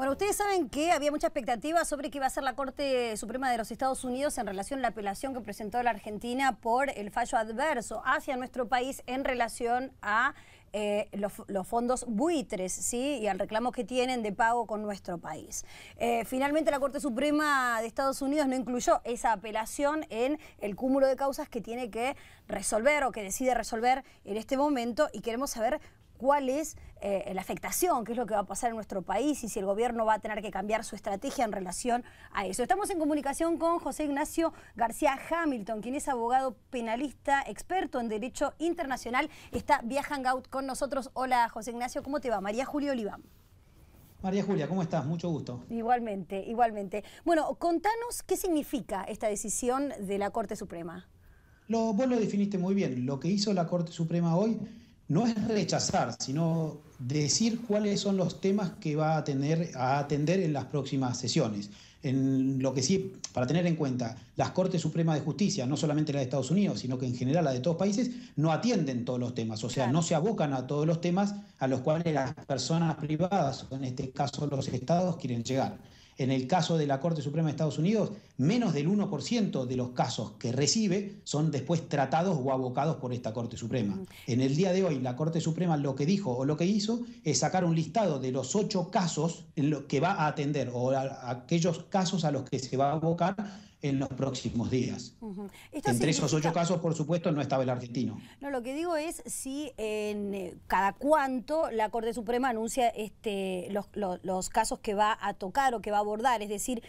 Bueno, ustedes saben que había mucha expectativa sobre qué iba a hacer la Corte Suprema de los Estados Unidos en relación a la apelación que presentó la Argentina por el fallo adverso hacia nuestro país en relación a eh, los, fondos buitres ¿sí? y al reclamo que tienen de pago con nuestro país. Eh, finalmente la Corte Suprema de Estados Unidos no incluyó esa apelación en el cúmulo de causas que tiene que resolver o que decide resolver en este momento y queremos saber cuál es eh, la afectación, qué es lo que va a pasar en nuestro país y si el gobierno va a tener que cambiar su estrategia en relación a eso. Estamos en comunicación con José Ignacio García Hamilton, quien es abogado penalista, experto en Derecho Internacional. Está viajando con nosotros. Hola José Ignacio, ¿cómo te va? María Julia Oliván. María Julia, ¿cómo estás? Mucho gusto. Igualmente, igualmente. Bueno, contanos qué significa esta decisión de la Corte Suprema. Lo, vos lo definiste muy bien. Lo que hizo la Corte Suprema hoy no es rechazar, sino decir cuáles son los temas que va a, tener, a atender en las próximas sesiones. En lo que sí, para tener en cuenta, las Cortes Supremas de Justicia, no solamente la de Estados Unidos, sino que en general la de todos países, no atienden todos los temas, o sea, no se abocan a todos los temas a los cuales las personas privadas, o en este caso los estados, quieren llegar. En el caso de la Corte Suprema de Estados Unidos, menos del 1% de los casos que recibe son después tratados o abocados por esta Corte Suprema. Mm. En el día de hoy, la Corte Suprema lo que dijo o lo que hizo es sacar un listado de los ocho casos en lo que va a atender o aquellos casos a los que se va a abocar en los próximos días. Entre esos ocho casos, por supuesto, no estaba el argentino. No, lo que digo es si en eh, cada cuánto la Corte Suprema anuncia este, los, casos que va a tocar o que va a abordar, es decir,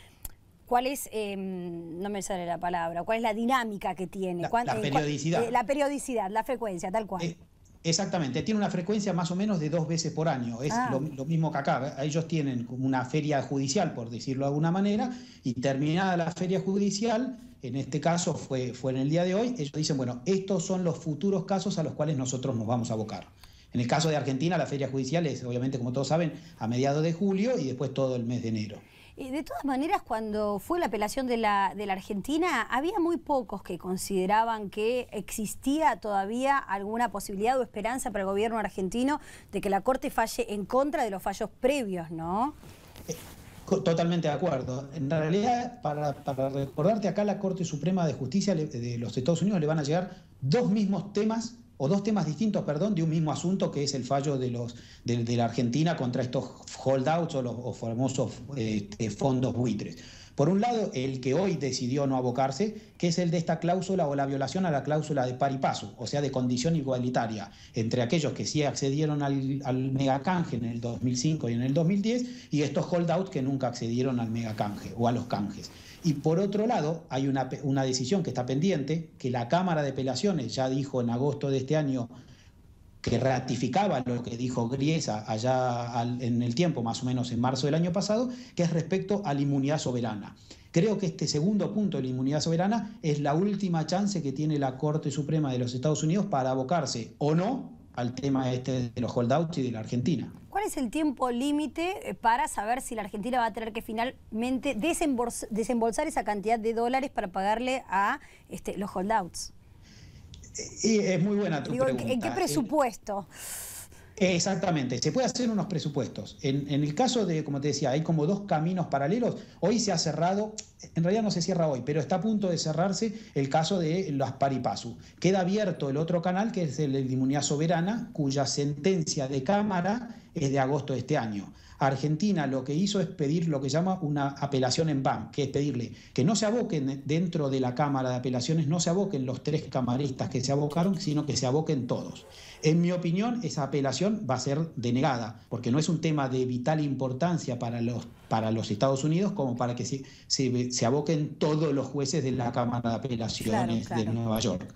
cuál es, em, no me sale la palabra, cuál es la dinámica que tiene. La, la periodicidad. Eh, la periodicidad, la frecuencia, tal cual. Eh, Exactamente, tiene una frecuencia más o menos de dos veces por año, es ah. lo, mismo que acá, ¿eh? ellos tienen una feria judicial, por decirlo de alguna manera, y terminada la feria judicial, en este caso fue, fue en el día de hoy, ellos dicen, bueno, estos son los futuros casos a los cuales nosotros nos vamos a abocar. En el caso de Argentina, la feria judicial es, obviamente, como todos saben, a mediados de julio y después todo el mes de enero. Eh, de todas maneras, cuando fue la apelación de la, de Argentina, había muy pocos que consideraban que existía todavía alguna posibilidad o esperanza para el gobierno argentino de que la Corte falle en contra de los fallos previos, ¿no? Eh, totalmente de acuerdo. En realidad, para, para recordarte acá, la Corte Suprema de Justicia de los Estados Unidos le van a llegar dos mismos temas o dos temas distintos, perdón, de un mismo asunto que es el fallo de, la Argentina contra estos holdouts o los famosos este, fondos buitres. Por un lado, el que hoy decidió no abocarse, que es el de esta cláusula o la violación a la cláusula de par y paso, o sea, de condición igualitaria entre aquellos que sí accedieron al, megacanje en el 2005 y en el 2010 y estos holdouts que nunca accedieron al megacanje o a los canjes. Y por otro lado, hay una, una decisión que está pendiente, que la Cámara de Apelaciones ya dijo en agosto de este año que ratificaba lo que dijo Griesa allá en el tiempo, más o menos en marzo del año pasado, que es respecto a la inmunidad soberana. Creo que este segundo punto de la inmunidad soberana es la última chance que tiene la Corte Suprema de los Estados Unidos para abocarse o no al tema este de los holdouts y de la Argentina. ¿Cuál es el tiempo límite eh, para saber si la Argentina va a tener que finalmente desembolsar esa cantidad de dólares para pagarle a este, los holdouts? es muy buena tu pregunta. ¿En qué eh. presupuesto? Exactamente, se puede hacer unos presupuestos. En, el caso de, como te decía, hay como dos caminos paralelos. Hoy se ha cerrado, en realidad no se cierra hoy, pero está a punto de cerrarse el caso de las Paripasu. Queda abierto el otro canal, que es el de inmunidad soberana, cuya sentencia de Cámara es de agosto de este año. Argentina lo que hizo es pedir lo que llama una apelación en BAM, que es pedirle que no se aboquen dentro de la Cámara de Apelaciones, no se aboquen los tres camaristas que se abocaron, sino que se aboquen todos. En mi opinión, esa apelación va a ser denegada, porque no es un tema de vital importancia para los, para los Estados Unidos como para que se, se, aboquen todos los jueces de la Cámara de Apelaciones de Nueva York.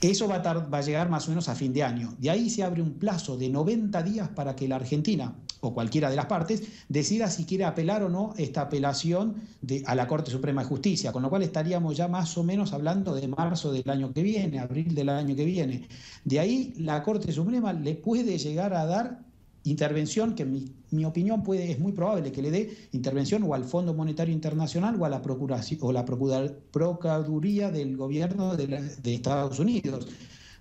Eso va a, va a llegar más o menos a fin de año. De ahí se abre un plazo de 90 días para que la Argentina, o cualquiera de las partes, decida si quiere apelar o no esta apelación de, a la Corte Suprema de Justicia, con lo cual estaríamos ya más o menos hablando de marzo del año que viene, abril del año que viene. De ahí la Corte Suprema le puede llegar a dar intervención que en mi, opinión puede, es muy probable que le dé intervención o al Fondo Monetario Internacional o a la, procuración, o la Procuraduría del Gobierno de, de Estados Unidos.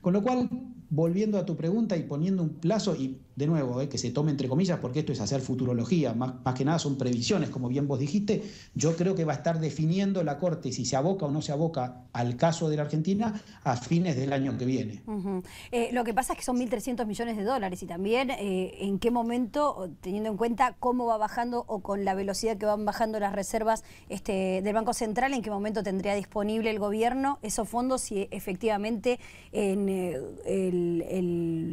Con lo cual, volviendo a tu pregunta y poniendo un plazo, y de nuevo, eh, que se tome entre comillas, porque esto es hacer futurología, más, más, que nada son previsiones, como bien vos dijiste, yo creo que va a estar definiendo la Corte si se aboca o no se aboca al caso de la Argentina a fines del año que viene. Eh, lo que pasa es que son 1.300 millones de dólares y también eh, en qué momento, teniendo en cuenta cómo va bajando o con la velocidad que van bajando las reservas este, del Banco Central, en qué momento tendría disponible el gobierno esos fondos si efectivamente en el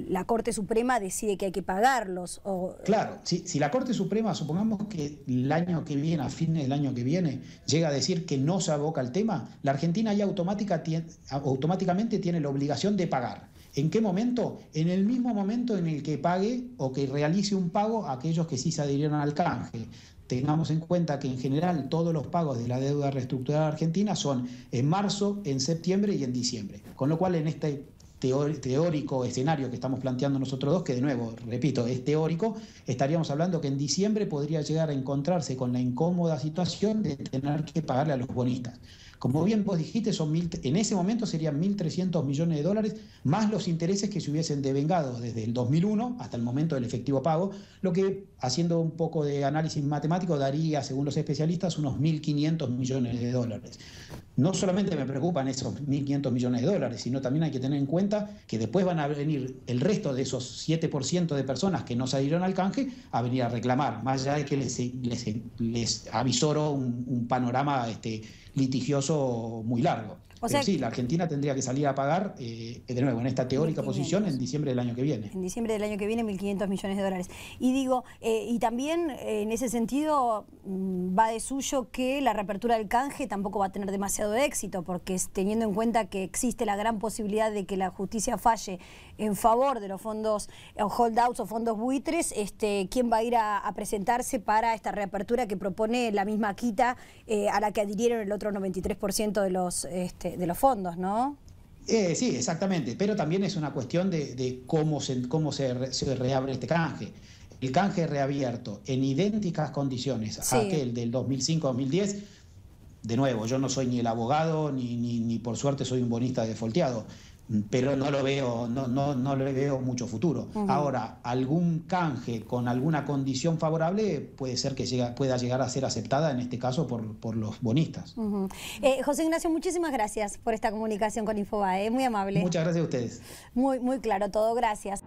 la Corte Suprema decide que hay que pagarlos. Claro, si, si la Corte Suprema, supongamos que el año que viene, a fines del año que viene, llega a decir que no se aboca el tema, la Argentina ya automática, automáticamente tiene la obligación de pagar. ¿En qué momento? En el mismo momento en el que pague o que realice un pago a aquellos que sí se adhirieron al canje. Tengamos en cuenta que en general todos los pagos de la deuda reestructurada argentina son en marzo, en septiembre y en diciembre. Con lo cual en este teórico escenario que estamos planteando nosotros dos, que de nuevo, repito, es teórico, estaríamos hablando que en diciembre podría llegar a encontrarse con la incómoda situación de tener que pagarle a los bonistas. Como bien vos dijiste, en ese momento serían 1.300 millones de dólares más los intereses que se hubiesen devengado desde el 2001 hasta el momento del efectivo pago, lo que, haciendo un poco de análisis matemático, daría, según los especialistas, unos 1.500 millones de dólares. No solamente me preocupan esos 1.500 millones de dólares, sino también hay que tener en cuenta que después van a venir el resto de esos 7% de personas que no salieron al canje a venir a reclamar, más allá de que les, les, les avisoro un, un panorama este, litigioso muy largo sí, la Argentina tendría que salir a pagar, eh, de nuevo, en esta teórica posición en diciembre del año que viene. En diciembre del año que viene, 1.500 millones de dólares. Y digo, eh, y también eh, en ese sentido mm, va de suyo que la reapertura del canje tampoco va a tener demasiado éxito, porque teniendo en cuenta que existe la gran posibilidad de que la justicia falle en favor de los fondos holdouts o fondos buitres, este, ¿quién va a ir a, presentarse para esta reapertura que propone la misma quita a la que adhirieron el otro 93% de los... Este, de, los fondos, ¿no? Eh, sí, exactamente, pero también es una cuestión de, cómo, se, cómo se, reabre este canje. El canje reabierto en idénticas condiciones a aquel del 2005-2010, de nuevo, yo no soy ni el abogado, ni, ni, ni por suerte soy un bonista defolteado, pero no lo veo, no, no, no le veo mucho futuro. Ahora, algún canje con alguna condición favorable puede ser que llega, pueda llegar a ser aceptada, en este caso, por, los bonistas. Eh, José Ignacio, muchísimas gracias por esta comunicación con Infobae, muy amable. Muchas gracias a ustedes. Muy, muy claro todo, gracias.